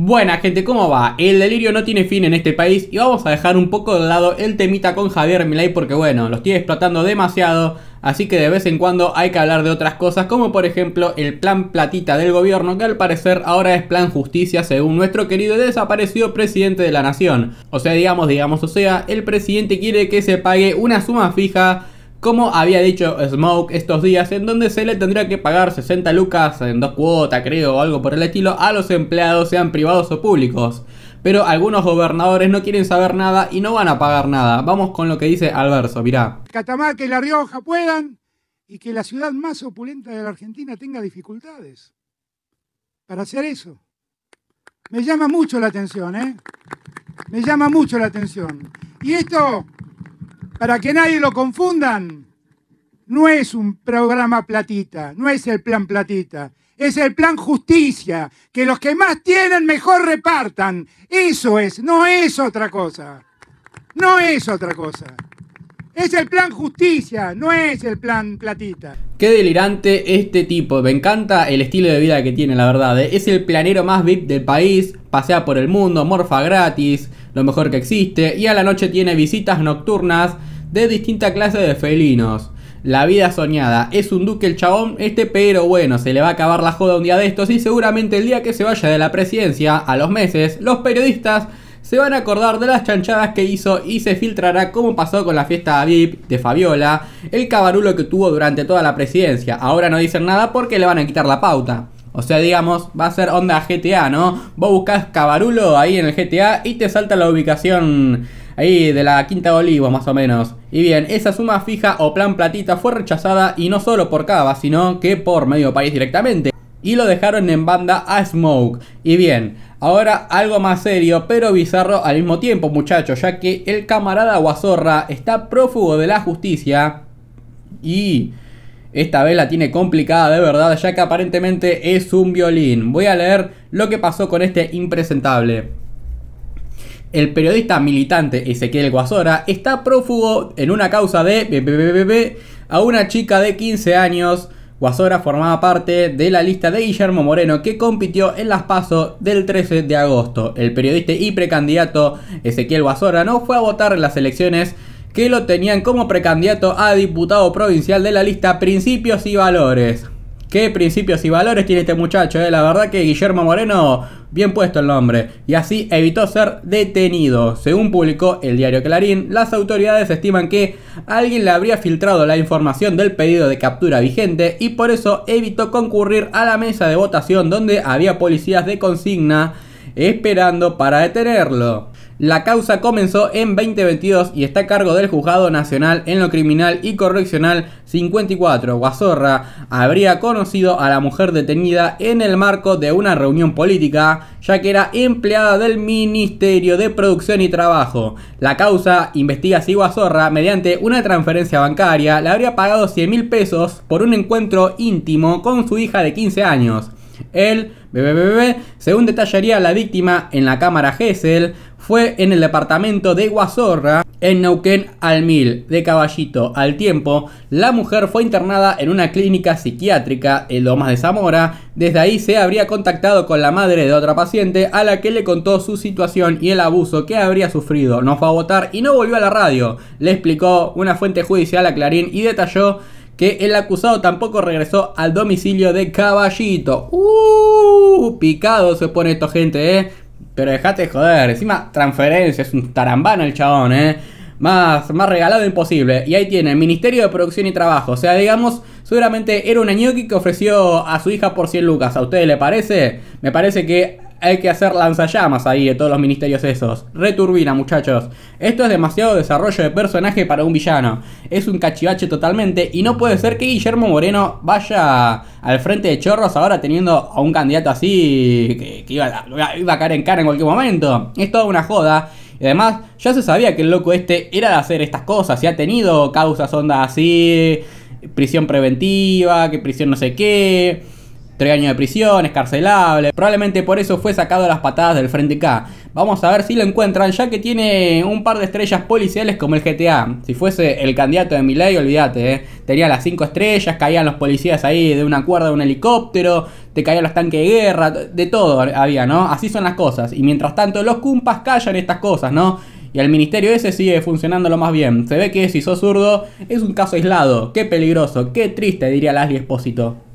Buena gente, ¿cómo va? El delirio no tiene fin en este país y vamos a dejar un poco de lado el temita con Javier Milay porque bueno, lo estoy explotando demasiado, así que de vez en cuando hay que hablar de otras cosas como por ejemplo el plan platita del gobierno que al parecer ahora es plan justicia según nuestro querido y desaparecido presidente de la nación. O sea, digamos, digamos, o sea, el presidente quiere que se pague una suma fija como había dicho Smoke estos días, en donde se le tendría que pagar 60 lucas en dos cuotas, creo, o algo por el estilo, a los empleados, sean privados o públicos. Pero algunos gobernadores no quieren saber nada y no van a pagar nada. Vamos con lo que dice Alberto, mirá. Catamarca y La Rioja puedan y que la ciudad más opulenta de la Argentina tenga dificultades para hacer eso. Me llama mucho la atención, ¿eh? Me llama mucho la atención. Y esto para que nadie lo confundan, no es un programa platita, no es el plan platita, es el plan justicia, que los que más tienen mejor repartan. Eso es, no es otra cosa. No es otra cosa. Es el plan justicia, no es el plan platita. Qué delirante este tipo. Me encanta el estilo de vida que tiene, la verdad. ¿eh? Es el planero más VIP del país. Pasea por el mundo, morfa gratis, lo mejor que existe. Y a la noche tiene visitas nocturnas de distinta clase de felinos. La vida soñada. Es un duque el chabón este, pero bueno, se le va a acabar la joda un día de estos y seguramente el día que se vaya de la presidencia, a los meses, los periodistas se van a acordar de las chanchadas que hizo y se filtrará como pasó con la fiesta VIP de Fabiola, el cabarulo que tuvo durante toda la presidencia. Ahora no dicen nada porque le van a quitar la pauta. O sea, digamos, va a ser onda GTA, ¿no? Vos buscas cabarulo ahí en el GTA y te salta la ubicación ahí de la Quinta de Olivos más o menos. Y bien, esa suma fija o plan platita fue rechazada y no solo por Cava, sino que por medio país directamente. Y lo dejaron en banda a Smoke. Y bien, Ahora algo más serio, pero bizarro al mismo tiempo, muchachos, ya que el camarada Guazorra está prófugo de la justicia y esta vez la tiene complicada de verdad, ya que aparentemente es un violín. Voy a leer lo que pasó con este impresentable. El periodista militante Ezequiel Guasora está prófugo en una causa de a una chica de 15 años. Guasora formaba parte de la lista de Guillermo Moreno que compitió en las PASO del 13 de agosto. El periodista y precandidato Ezequiel Guasora no fue a votar en las elecciones que lo tenían como precandidato a diputado provincial de la lista Principios y Valores. Qué principios y valores tiene este muchacho, eh? la verdad que Guillermo Moreno, bien puesto el nombre, y así evitó ser detenido. Según publicó el diario Clarín, las autoridades estiman que alguien le habría filtrado la información del pedido de captura vigente y por eso evitó concurrir a la mesa de votación donde había policías de consigna esperando para detenerlo. La causa comenzó en 2022 y está a cargo del Juzgado Nacional en lo Criminal y Correccional 54. Guazorra habría conocido a la mujer detenida en el marco de una reunión política, ya que era empleada del Ministerio de Producción y Trabajo. La causa investiga si Guazorra, mediante una transferencia bancaria, le habría pagado 100 mil pesos por un encuentro íntimo con su hija de 15 años. Él, bebé, según detallaría la víctima en la cámara Gesell, fue en el departamento de Guazorra, en Neuquén al Mil, de Caballito al Tiempo. La mujer fue internada en una clínica psiquiátrica en Lomas de Zamora. Desde ahí se habría contactado con la madre de otra paciente a la que le contó su situación y el abuso que habría sufrido. No fue a votar y no volvió a la radio, le explicó una fuente judicial a Clarín y detalló que el acusado tampoco regresó al domicilio de Caballito. ¡Uh! Picado se pone esto, gente, ¿eh? Pero dejate joder. Encima, transferencia, es un tarambano el chabón, ¿eh? Más, más regalado imposible. Y ahí tiene, Ministerio de Producción y Trabajo. O sea, digamos, seguramente era un ñoqui que ofreció a su hija por 100 lucas. ¿A ustedes le parece? Me parece que hay que hacer lanzallamas ahí de todos los ministerios esos. Returbina, muchachos. Esto es demasiado desarrollo de personaje para un villano. Es un cachivache totalmente y no puede ser que Guillermo Moreno vaya al frente de Chorros ahora teniendo a un candidato así que, iba, iba a caer en cara en cualquier momento. Es toda una joda. Y además, ya se sabía que el loco este era de hacer estas cosas. Y ha tenido causas ondas así, prisión preventiva, que prisión no sé qué Tres años de prisión, escarcelable. Probablemente por eso fue sacado a las patadas del Frente K. Vamos a ver si lo encuentran, ya que tiene un par de estrellas policiales como el GTA. Si fuese el candidato de ley olvídate, eh. Tenía las cinco estrellas, caían los policías ahí de una cuerda de un helicóptero, te caían los tanques de guerra, de todo había, ¿no? Así son las cosas. Y mientras tanto, los cumpas callan estas cosas, ¿no? y el ministerio ese sigue funcionando lo más bien. Se ve que si sos zurdo es un caso aislado. Qué peligroso, qué triste, diría Laslie Espósito.